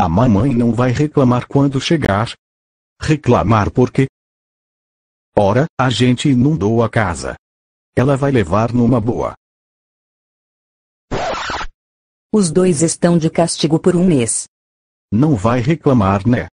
A mamãe não vai reclamar quando chegar. Reclamar porque? Ora, a gente inundou a casa. Ela vai levar numa boa. Os dois estão de castigo por um mês. Não vai reclamar, né?